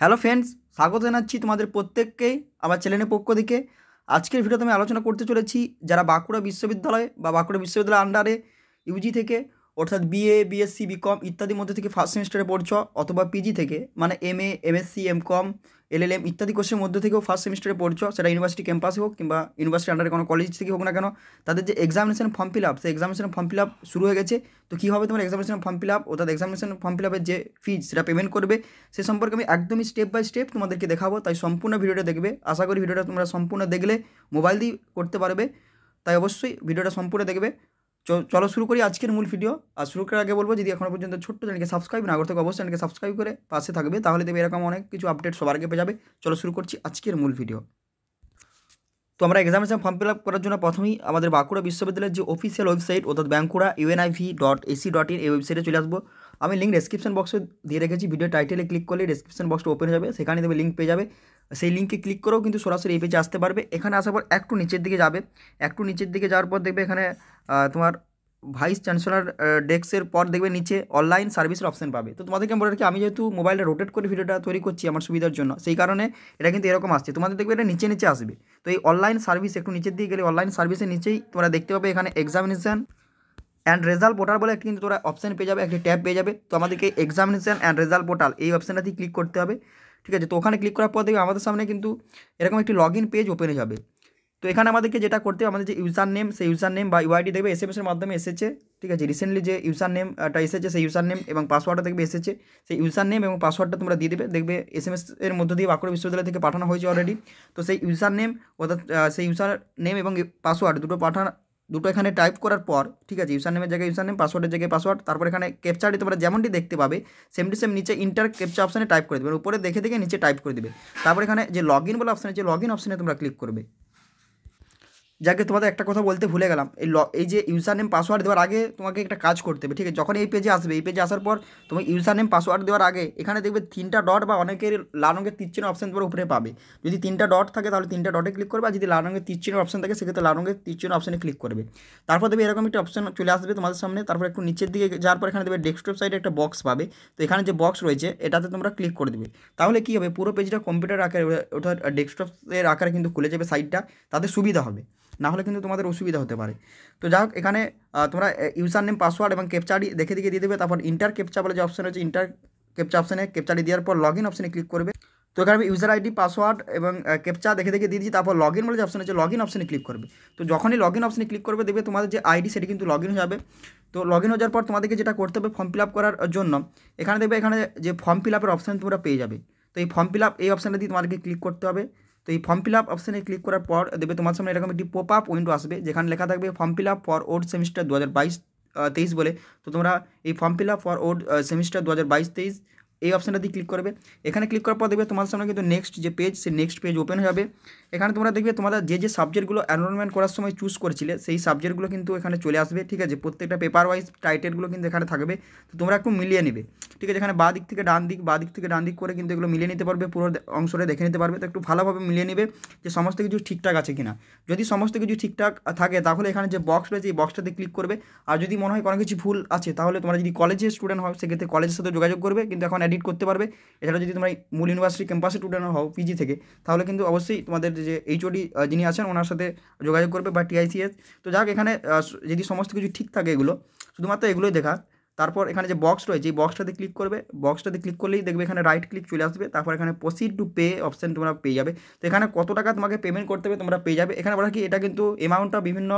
hello friends স্বাগত জানাচ্ছি তোমাদের প্রত্যেককেই আমার ছেলেনের পক্ষ দিকে আজকের ভিডিওতে আমি আলোচনা করতে চলেছি যারা বাঁকুড়া বিশ্ববিদ্যালয় বা বাঁকুড়া বিশ্ববিদ্যালয়ের আন্ডারে ইউজি থেকে অর্থাৎ বিএ বিএসসি বিকম ইত্যাদির মধ্যে থেকে ফার্স্ট সেমিস্টারে পড়ছ অথবা পিজি থেকে মানে M A MSc M com LLM ইত্যাদি কোর্সের মধ্যে থেকেও ফার্স্ট সেমিস্টারে পড়ছ সেটা ইউনিভার্সিটি ক্যাম্পাসে হোক কিংবা ইউনিভার্সিটি আন্ডারে কোনো কলেজ থেকে হোক না কেন তাদের যে এক্সামিনেশন ফর্ম ফিল আপ সেই এক্সামিনেশন ফর্ম ফিল আপ শুরু হয়ে গেছে তো কী হবে তোমার এক্সামিনেশন ফর্ম ফিল আপ অর্থাৎ এক্সামিনেশন ফর্ম ফিল আপের যে ফিজ সেটা পেমেন্ট করবে সে সম্পর্কে আমি একদমই স্টেপ বাই স্টেপ তোমাদেরকে দেখাবো তাই সম্পূর্ণ ভিডিওটা দেখবে আশা করি ভিডিওটা তোমরা সম্পূর্ণ দেখলে মোবাইল দিয়ে করতে পারবে তাই অবশ্যই ভিডিওটা সম্পূর্ণ দেখবে চলো শুরু করি আজকের মূল ভিডিও আর শুরু করার আগে বলবো যদি এখনও পর্যন্ত ছোট্ট চ্যানেলকে সাবস্ক্রাইব না করতে অবশ্যই চ্যানেলকে সাবস্ক্রাইব করে পাশে থাকবে তাহলে দেবে এরকম অনেক কিছু আপডেট সবার আগে পেয়ে যাবে চলো শুরু করছি আজকের মূল ভিডিও তো আমরা এক্সামিনেশন ফর্ম ফিল আপ করার জন্য প্রথমেই আমাদের বাঁকুড়া বিশ্ববিদ্যালয়ের যে অফিসিয়াল ওয়েবসাইট অর্থাৎ Bankura UNIV dot AC dot in এই ওয়েবসাইটে চলে আসবো আমি লিঙ্ক ডেসক্রিপশন বক্সে দিয়ে রেখেছি ভিডিও টাইটেলে ক্লিক করলে ডেসক্রিপশন বক্সটা ওপেন হয়ে যাবে সেখানে দেবে লিঙ্ক পেয়ে যাবে সেই লিঙ্কে ক্লিক করেও কিন্তু সরাসরি এই পেজে আসতে পারবে এখানে আসার পর একটু নিচের দিকে যাবে একটু নিচের দিকে যাওয়ার পর দেখবে এখানে তোমার ভাইস চ্যান্সেলার ডেস্কের পর দেখবে নিচে অনলাইন সার্ভিসের অপশান পাবে তো তোমাদেরকে আমি বলে রাখি আমি যেহেতু মোবাইলটা রোটেট করে ভিডিওটা তৈরি করছি আমার সুবিধার জন্য সেই কারণে এটা কিন্তু এরকম আসছে তোমাদের দেখবে এটা নিচে নিচে আসবে তো এই অনলাইন সার্ভিস একটু নিচের দিকে গেলে অনলাইন সার্ভিসের নিচেই তোমরা দেখতে পাবে এখানে এক্সামিনেশান অ্যান্ড রেজাল্ট পোর্টাল বলে কিন্তু তোরা অপশান পেয়ে যাবে একটি ট্যাব পেয়ে যাবে তো আমাদেরকে এক্সামিনেশান অ্যান্ড রেজাল্ট পোর্টাল এই অপশানটাতেই ক্লিক করতে হবে ঠিক আছে তো ওখানে ক্লিক করার পর দেখবে আমাদের সামনে কিন্তু এরকম একটি লগ ইন পেজ ওপেন হয়ে যাবে তো এখানে আমাদেরকে যেটা করতে হবে আমাদের যে ইউজার নেম সেই ইউজার নেম বা ইউআইডি দেখবে এস এম এসের মাধ্যমে এসেছে ঠিক আছে রিসেন্টলি যে ইউজার নেমটা এসেছে সেই ইউজার নেম এবং পাসওয়ার্ডটা দেখবে এসেছে সেই ইউজার নেম এবং পাসওয়ার্ডটা তোমরা দিয়ে দেবে দেখবে এস এম এর মধ্য দিয়ে বাঁকুড়া বিশ্ববিদ্যালয় থেকে পাঠানো হয়েছে অলরেডি তো সেই ইউজার নেম অর্থাৎ সেই ইউজার নেম এবং পাসওয়ার্ড দুটো পাঠানো দুটো এখানে টাইপ করার পর ঠিক আছে ইউসার নেমের জায়গায় ইউসার নেম পাসওয়ার্ডের জায়গায় পাসওয়ার্ড তারপর এখানে ক্যাপচারটি তোমরা যেমনটি দেখতে পাবে সেমটি সেম নিচে ইন্টার ক্যাপচা অপশানে টাইপ করে দেবে উপরে দেখে দেখে নিচে টাইপ করে দেবে তারপর এখানে যে লগ ইন বলে অপশানে যে লগ ইন অপশানে তোমরা ক্লিক করবে যাতে তোমাদের একটা কথা বলতে ভুলে গেলাম এই এই যে ইউজারনেম পাসওয়ার্ড দেওয়ার আগে তোমাকে একটা কাজ করতে হবে ঠিক আছে যখন এই পেজে আসবে এই পেজে আসার পর তুমি ইউজারনেম পাসওয়ার্ড দেওয়ার আগে এখানে দেখবে তিনটা ডট বা অনেককে লাল রঙের তীর চিহ্ন অপশন উপরে পাবে যদি তিনটা ডট থাকে তাহলে তিনটা ডটে ক্লিক করবে আর যদি লাল রঙের তীর চিহ্ন অপশন থাকে সেটাতে লাল রঙের তীর চিহ্ন অপশনে ক্লিক করবে তারপর তুমি এরকম একটা অপশন চলে আসবে তোমাদের সামনে তারপর একটু নিচের দিকে যাওয়ার পর এখানে তুমি ডেস্কটপ সাইটের একটা বক্স পাবে তো এখানে যে বক্স রয়েছে এটাতে তোমরা ক্লিক করে দিবে তাহলে কি হবে পুরো পেজটা কম্পিউটার আকারে অর্থাৎ ডেস্কটপের আকারে কিন্তু খুলে যাবে সাইটটা তাতে সুবিধা হবে না হলে কিন্তু তোমাদের অসুবিধা হতে পারে তো যাও এখানে তোমরা ইউজারনেম পাসওয়ার্ড এবং ক্যাপচা দেখে দেখে দিয়ে দেবে তারপর ইন্টার ক্যাপচা বলে যে অপশন আছে ইন্টার ক্যাপচা অপশনে ক্যাপচা দিয়ে আর পর লগইন অপশনে ক্লিক করবে তো এখানে আমরা ইউজার আইডি পাসওয়ার্ড এবং ক্যাপচা দেখে দেখে দিয়ে দিছি তারপর লগইন বলে যে অপশন আছে লগইন অপশনে ক্লিক করবে তো যখনই লগইন অপশনে ক্লিক করবে দেবে তোমাদের যে আইডি সেটা কিন্তু লগইন হয়ে যাবে তো লগইন হওয়ার পর তোমাদেরকে যেটা করতে হবে ফর্ম ফিলআপ করার জন্য এখানে দেখবে এখানে যে ফর্ম ফিলআপের অপশন তোমরা পেয়ে যাবে তো এই ফর্ম ফিলআপ এই অপশনটা দিয়ে তোমাদেরকে ক্লিক করতে হবে তো এই ফর্ম ফিলআপ অপশন এ ক্লিক করার পর তবে তোমাদের সামনে এরকম একটা পপ আপ উইন্ডো আসবে যেখানে লেখা থাকবে form fill up for odd semester 2022-23 বলে তো তোমরা এই form fill up for odd semester 2022-23 এই অপশানটা দিয়ে ক্লিক করবে এখানে ক্লিক করার পর দেখবে তোমাদের সামনে কিন্তু নেক্সট যে পেজ সেই নেক্সট পেজ ওপেন হয়ে যাবে এখানে তোমরা দেখবে তোমাদের যে যে সাবজেক্টগুলো অ্যানরোলমেন্ট করার সময় চুজ করেছিলে সেই সাবজেক্টগুলো কিন্তু এখানে চলে আসবে ঠিক আছে প্রত্যেকটা পেপার ওয়াইজ টাইটেলগুলো কিন্তু এখানে থাকবে তো তোমরা একটু মিলিয়ে নেবে ঠিক আছে এখানে বা দিক থেকে ডান দিক বা দিক থেকে ডান দিক করে কিন্তু এগুলো মিলিয়ে নিতে পারবে পুরো অংশটা দেখে নিতে পারবে তো একটু ভালোভাবে মিলিয়ে নেবে যে সমস্ত কিছু ঠিকঠাক আছে কিনা যদি সমস্ত কিছু ঠিকঠাক থাকে তাহলে এখানে যে বক্স রয়েছে এই বক্সটাতে ক্লিক করবে আর যদি মনে হয় কোনো কিছু ভুল আছে তাহলে তোমরা যদি কলেজের স্টুডেন্ট হয় সেক্ষেত্রে কলেজের সাথে যোগাযোগ করবে কিন্তু এখন এডিট করতে পারবে এছাড়া যদি তোমার মূল ইউনিভার্সিটি ক্যাম্পাসে স্টুডেন্ট হও পিজি থেকে তাহলে কিন্তু অবশ্যই তোমাদের যে এইচওডি যিনি আছেন ওনার সাথে যোগাযোগ করবে বা টিআইসিএস তো যাক এখানে যদি সমস্ত কিছু ঠিক থাকে এগুলো শুধুমাত্র এগুলোই দেখা তারপর এখানে যে বক্স রয়েছে এই বক্সটাতে ক্লিক করবে বক্সটাতে ক্লিক করলেই দেখবে এখানে রাইট ক্লিক চলে আসবে তারপর এখানে প্রসিড টু পে অপশান তোমরা পেয়ে যাবে তো এখানে কত টাকা তোমাকে পেমেন্ট করতে হবে তোমরা পেয়ে যাবে এখানে বলা কি এটা কিন্তু অ্যামাউন্টটা বিভিন্ন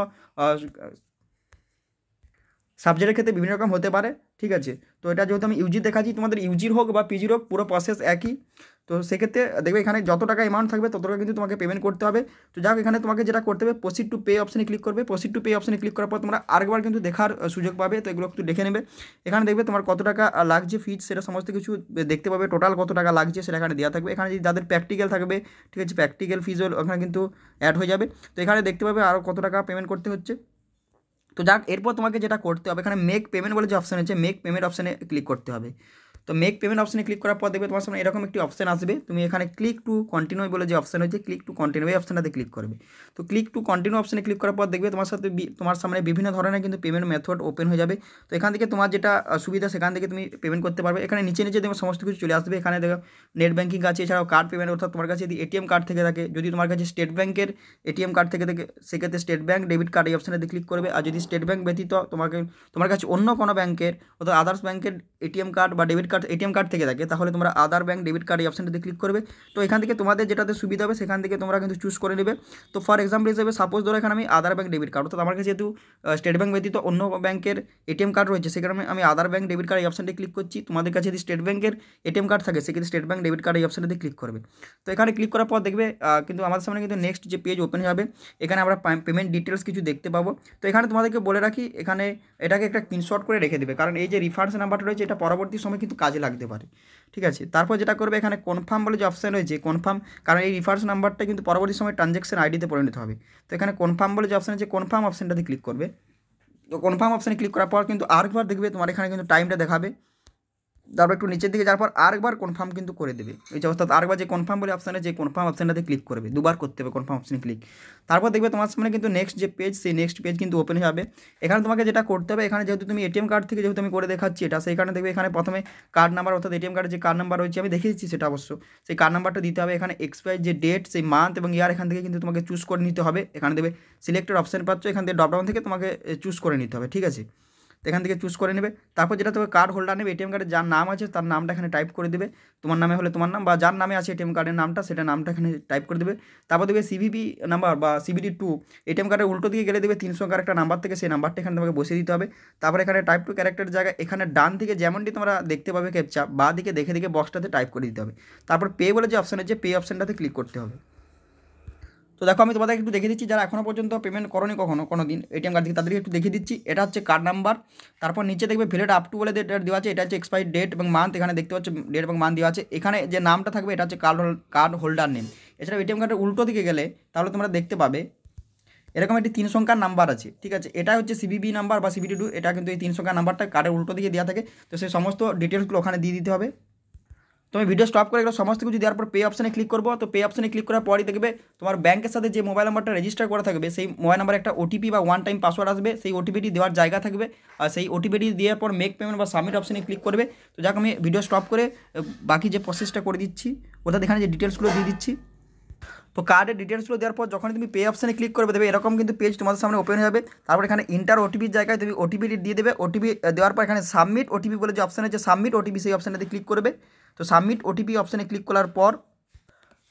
সাবজেক্টের ক্ষেত্রে বিভিন্ন রকম হতে পারে ঠিক আছে তো এটা যেহেতু আমি ইউজি দেখাচ্ছি তোমাদের ইউজির হোক বা পিজির হোক পুরো প্রসেস একই তো সেক্ষেত্রে দেখবে এখানে যত টাকা অ্যামাউন্ট থাকবে তত টাকা কিন্তু তোমাকে পেমেন্ট করতে হবে তো যাক এখানে তোমাকে যেটা করতে হবে প্রসিড টু পে অপশানে ক্লিক করবে প্রসিড টু পে অপশানে ক্লিক করার পর তোমরা আরেকবার কিন্তু দেখার সুযোগ পাবে তো এগুলো একটু দেখে নেবে এখানে দেখবে তোমার কত টাকা লাগছে ফিজ সেটা সমস্ত কিছু দেখতে পাবে টোটাল কত টাকা লাগছে সেটা এখানে দেওয়া থাকবে এখানে যদি যাদের প্র্যাকটিক্যাল থাকবে ঠিক আছে প্র্যাকটিক্যাল ফিজও ওখানে কিন্তু অ্যাড হয়ে যাবে তো এখানে দেখতে পাবে আরও কত টাকা পেমেন্ট করতে হচ্ছে তো যাক এরপর তোমাকে যেটা করতে হবে এখানে মেক পেমেন্ট বলে যে অপশান আছে মেক পেমেন্ট অপশানে ক্লিক করতে হবে তো মেক পেমেন্ট অপশন এ ক্লিক করা পর দেখবে তোমার সামনে এরকম একটি অপশন আসবে তুমি এখানে ক্লিক টু কন্টিনিউ বলে যে অপশন হইছে ক্লিক টু কন্টিনিউ এই অপশনটা দিয়ে ক্লিক করবে তো ক্লিক টু কন্টিনিউ অপশনে ক্লিক করা পর দেখবে তোমার সাথে তোমার সামনে বিভিন্ন ধরনের কিন্তু পেমেন্ট মেথড ওপেন হয়ে যাবে তো এখান থেকে তোমার যেটা সুবিধা সেখান থেকে তুমি পেমেন্ট করতে পারবে এখানে নিচে নিচে তোমাদের সমস্ত কিছু চলে আসবে এখানে দেখো নেট ব্যাংকিং আছে এছাড়া কার্ড পেমেন্ট অর্থাৎ তোমার কাছে যদি এটিএম কার্ড থাকে যদি তোমার কাছে স্টেট ব্যাংকের এটিএম কার্ড থেকে থেকে সেকেতে স্টেট ব্যাংক ডেবিট কার্ড এই অপশনে ক্লিক করবে আর যদি স্টেট ব্যাংক ব্যতীত তোমাকে তোমার কাছে অন্য কোন ব্যাংকের অথবা আদার্স ব্যাংকের এটিএম কার্ড বা ডেবিট এটএম কার্ড থেকে থাকে তাহলে তোমরা আদার ব্যাংক ডেবিট কার্ড এই অপশনটা দিয়ে ক্লিক করবে তো এইখান থেকে তোমাদের যেটাতে সুবিধা হবে সেখান থেকে তোমরা কিন্তু চুজ করে নেবে তো ফর एग्जांपल হিসেবে सपोज ধরে এখন আমি আদার ব্যাংক ডেবিট কার্ড তো আমার কাছে যেহেতু স্টেট ব্যাংক ব্যতীত অন্য ব্যাংকের এটিএম কার্ড রয়েছে সে কারণে আমি আদার ব্যাংক ডেবিট কার্ড এই অপশনটা ক্লিক করছি তোমাদের কাছে যদি স্টেট ব্যাংকের এটিএম কার্ড থাকে সেক্ষেত্রে স্টেট ব্যাংক ডেবিট কার্ড এই অপশনটা দিয়ে ক্লিক করবে তো এখানে ক্লিক করার পর দেখবে কিন্তু আমাদের সামনে কিন্তু নেক্সট যে পেজ ওপেন হবে এখানে আমরা পেমেন্ট ডিটেইলস কিছু দেখতে পাবো তো এখানে তোমাদেরকে বলে রাখি এখানে এটাকে একটা স্ক্রিনশট করে রেখে দিবে কারণ এই যে রেফারেন্স নাম্বারটা রয়েছে এটা পরবর্তী সময়ে কিন্তু কাজে লাগতে পারে ঠিক আছে তারপর যেটা করবে এখানে কনফার্ম বলে যে অপশান রয়েছে কনফার্ম কারণ এই রিফার্স নাম্বারটা কিন্তু পরবর্তী সময় ট্রানজ্যাকশন আইডিতে পরিণত হবে তো এখানে কনফার্ম বলে যে অপশান আছে কনফার্ম অপশানটাতে ক্লিক করবে তো কনফার্ম অপশানে ক্লিক করার পর কিন্তু আরেকবার দেখবে তোমার এখানে কিন্তু টাইমটা দেখাবে তারপর একটু নিচের দিকে যাওয়ার পর আরেকবার কনফার্ম কিন্তু করে দেবে এই যে অর্থাৎ আরেকবার যে কনফার্ম বলে অপশানে যে কনফার্ম অপশানটাতে ক্লিক করবে দুবার করতে হবে কনফার্ম অপশানে ক্লিক তারপর দেখবে তোমার সামনে কিন্তু নেক্সট যে পেজ সেই নেক্সট পেজ কিন্তু ওপেন হবে এখানে তোমাকে যেটা করতে হবে এখানে যেহেতু তুমি এটিএম কার্ড থেকে যেহেতু আমি করে দেখাচ্ছি এটা সেই কারণে দেখবে এখানে প্রথমে কার্ড নাম্বার অর্থাৎ এটিএম কার্ডের যে কার্ড নাম্বার রয়েছে আমি দেখে দিচ্ছি সেটা অবশ্য সেই কার্ড নাম্বারটা দিতে হবে এখানে এক্সপায়ার যে ডেট সেই মান্থ এবং ইয়ার এখান থেকে কিন্তু তোমাকে চুজ করে নিতে হবে এখানে দেবে সিলেক্টেড অপশান পাচ্ছ এখান থেকে ডপডাউন থেকে তোমাকে চুজ করে নিতে হবে ঠিক আছে এখান থেকে চুজ করে নেবে তারপর যেটা তোমার কার্ড হোল্ডার নেবে এটিএম কার্ডে যার নাম আছে তার নামটা এখানে টাইপ করে দেবে তোমার নামে হলে তোমার নাম বা যার নামে আছে এটিএম কার্ডের নামটা সেটা নামটা এখানে টাইপ করে দেবে তারপর দেবে সিভিপি নাম্বার বা সিবিডি টু এটিএম কার্ডের উল্টো দিকে গেলে দেবে তিনশো একটা নাম্বার থেকে সেই নাম্বারটা এখানে তোমাকে বসিয়ে দিতে হবে তারপর এখানে টাইপ টু ক্যারেক্টার জায়গায় এখানে ডান দিকে যেমনটি তোমরা দেখতে পাবে ক্যাপচা বা দিকে দেখে দেখে বক্সটাতে টাইপ করে দিতে হবে তারপর পে বলে যে অপশানের যে পে অপশানটাতে ক্লিক করতে হবে তো দেখো আমি তোমাদের একটু দেখে দিচ্ছি যারা এখনও পর্যন্ত পেমেন্ট করনি কখনো কোনো দিন এটিএম কার্ড থেকে তাদেরকে একটু দেখে দিচ্ছি এটা হচ্ছে কার্ড নাম্বার তারপর নিচে দেখবে ভ্যালিড আপ টু বলে দেওয়া আছে এটা হচ্ছে এক্সপায়ার ডেট এবং মান্থ এখানে দেখতে পাচ্ছি ডেট এবং মান্থ দেওয়া আছে এখানে যে নামটা থাকবে এটা হচ্ছে কার্ড কার্ড হোল্ডার নেম এছাড়া এটিএম কার্ডের উল্টো দিকে গেলে তাহলে তোমরা দেখতে পাবে এরকম একটি তিন সংখ্যার নাম্বার আছে ঠিক আছে এটা হচ্ছে সিবিবি নাম্বার বা সিবিডি টু এটা কিন্তু এই তিন সংখ্যার নাম্বারটা কার্ডের উল্টো দিকে দেওয়া থাকে তো সেই সমস্ত ডিটেলসগুলো ওখানে দিয়ে দিতে হবে তো আমি ভিডিও স্টপ করে সমস্ত কিছু দিয়ার পর পে অপশন ক্লিক করবো তো পে অপশন ক্লিক করার পরই দেখবে তোমার ব্যাংকের সাথে যে মোবাইল নাম্বারটা রেজিস্টার করা থাকবে সেই মোবাইল নাম্বার একটা ওটিপি বা ওয়ান টাইম পাসওয়ার্ড আসবে সেই ওটিপিটি দেওয়ার জায়গা থাকবে আর সেই ওটিপিটি দেওয়ার পর মেক পেমেন্ট বা সাবমিট অপশনে ক্লিক করবে তো যা আমি ভিডিও স্টপ করে বাকি যে প্রসেসটা করে দিচ্ছি ওটা দেখ এখানে যে ডিটেইলসগুলো দিয়ে দিচ্ছি তো কার্ডের ডিটেইলসগুলো দেওয়ার পর যখন তুমি পে অপশন ক্লিক করবে তবে এরকম কিন্তু পেজ তোমার সামনে ওপেন হয়ে যাবে তারপর এখানে ইন্টার ওটিপি এর জায়গায় তুমি ওটিপিটি দিয়ে দেবে ওটিপি দেওয়ার পর এখানে সাবমিট ওটিপি বলে যে অপশন আছে সাবমিট ওটিপি সেই অপশন এটি ক্লিক করবে তো সাবমিট ওটিপি অপশানে ক্লিক করার পর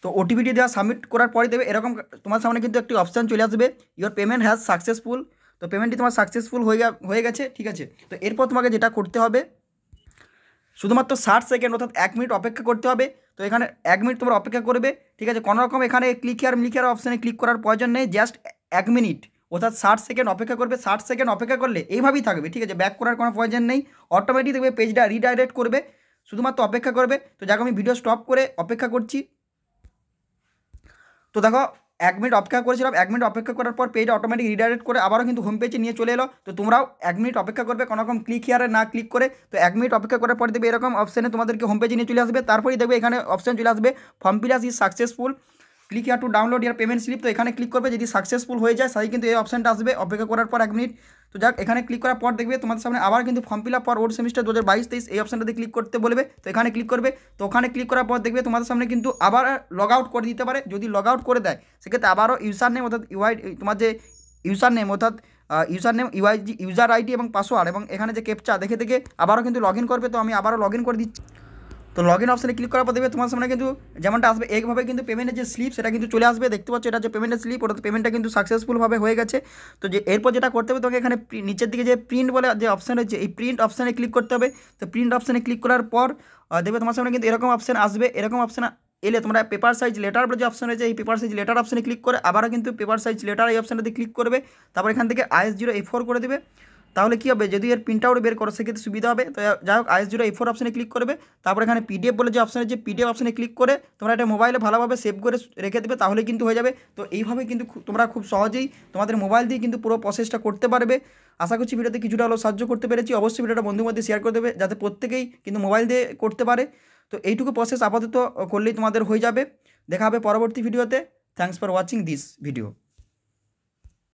তো ওটিপিটি দেওয়া সাবমিট করার পরে দেবে এরকম তোমার সামনে কিন্তু একটি অপশান চলে আসবে ইয়োর পেমেন্ট হ্যাজ সাকসেসফুল তো পেমেন্টটি তোমার সাকসেসফুল হয়ে হয়ে গেছে ঠিক আছে তো এরপর তোমাকে যেটা করতে হবে শুধুমাত্র ষাট সেকেন্ড অর্থাৎ এক মিনিট অপেক্ষা করতে হবে তো এখানে এক মিনিট তোমার অপেক্ষা করবে ঠিক আছে কোনো রকম এখানে ক্লিক হেয়ার মিলিক হেয়ার অপশানে ক্লিক করার প্রয়োজন নেই জাস্ট এক মিনিট অর্থাৎ ষাট সেকেন্ড অপেক্ষা করবে ষাট সেকেন্ড অপেক্ষা করলে এইভাবেই থাকবে ঠিক আছে ব্যাক করার কোনো প্রয়োজন নেই অটোমেটিক দেখবে পেজটা রিডাইরেক্ট করবে শুধুমাত্র অপেক্ষা করবে তো যাকে আমি ভিডিও স্টপ করে অপেক্ষা করছি তো দেখো এক মিনিট অপেক্ষা করেছিলাম এক মিনিট অপেক্ষা করার পর পেজ অটোমেটিক রিডাইরেক্ট করে আবারও কিন্তু হোম পেজে নিয়ে চলে এলো তো তোমরাও এক মিনিট অপেক্ষা করবে কোনো রকম ক্লিক হিয়ারে না ক্লিক করে তো এক মিনিট অপেক্ষা করার পর দেবে এরকম অপশানে তোমাদেরকে হোম পেজে নিয়ে চলে আসবে তারপরেই দেখবে এখানে অপশান চলে আসবে form fill is successful click here to download your payment slip তো এখানে ক্লিক করবে যদি সাকসেসফুল হয়ে যায় তাহলে কিন্তু এই অপশনটা আসবে অপেক্ষা করার পর 1 মিনিট তো যাক এখানে ক্লিক করার পর দেখবে তোমাদের সামনে আবার কিন্তু form fill up for odd semester 2022-23 এই অপশনটা দিয়ে ক্লিক করতে বলবে তো এখানে ক্লিক করবে তো ওখানে ক্লিক করার পর দেখবে তোমাদের সামনে কিন্তু আবার লগ আউট করে দিতে পারে যদি লগ আউট করে দেয় সে ক্ষেত্রে আবারো ইউজার নেম অর্থাৎ ইউআই তোমার যে ইউজার নেম অর্থাৎ user name UID user ID এবং পাসওয়ার্ড এবং এখানে যে ক্যাপচা দেখে দেখে আবারো কিন্তু লগইন করবে তো আমি আবারো লগইন করে দিচ্ছি তো লগ ইন অপশানে ক্লিক করার পর দেখবে তোমার সামনে কিন্তু যেমনটা আসবে এইভাবে কিন্তু পেমেন্টের যে স্লিপ সেটা কিন্তু চলে আসবে দেখতে পাচ্ছ এটা যে পেমেন্টের স্লিপ ওটা পেমেন্টটা কিন্তু সাকসেসফুলভাবে হয়ে গেছে তো যে এরপর যেটা করতে হবে তোমাকে এখানে নিচের দিকে যে প্রিন্ট বলে যে অপশান রয়েছে এই প্রিন্ট অপশানে ক্লিক করতে হবে তো প্রিন্ট অপশানে ক্লিক করার পর দেখবে তোমার সামনে কিন্তু এরকম অপশান আসবে এরকম অপশান এলে তোমরা পেপার সাইজ লেটার যে অপশান রয়েছে এই পেপার সাইজ লেটার অপশানে ক্লিক করে আবারও কিন্তু পেপার সাইজ লেটার এই অপশানটাতে ক্লিক করবে তারপর এখান থেকে আইএস জিরো এফোর করে দেবে তাহলে কী হবে যদি এর প্রিন্ট আউট বের করো সেক্ষেত্রে সুবিধা হবে তো যাই হোক আইএস জিরো এ ফোর অপশানে ক্লিক করবে তারপর এখানে পিডিএফ বলে যে অপশনের যে পিডিএফ অপশানে ক্লিক করে তোমরা এটা মোবাইলে ভালোভাবে সেভ করে রেখে দেবে তাহলে কিন্তু হয়ে যাবে তো এইভাবে কিন্তু তোমরা খুব সহজেই তোমাদের মোবাইল দিয়ে কিন্তু পুরো প্রসেসটা করতে পারবে আশা করছি ভিডিওতে কিছুটা হলো সাহায্য করতে পেরেছি অবশ্যই ভিডিওটা বন্ধুর মধ্যে শেয়ার করে দেবে যাতে প্রত্যেকেই কিন্তু মোবাইল দিয়ে করতে পারে তো এইটুকু প্রসেস আপাতত করলেই তোমাদের হয়ে যাবে দেখা হবে পরবর্তী ভিডিওতে thanks for watching this video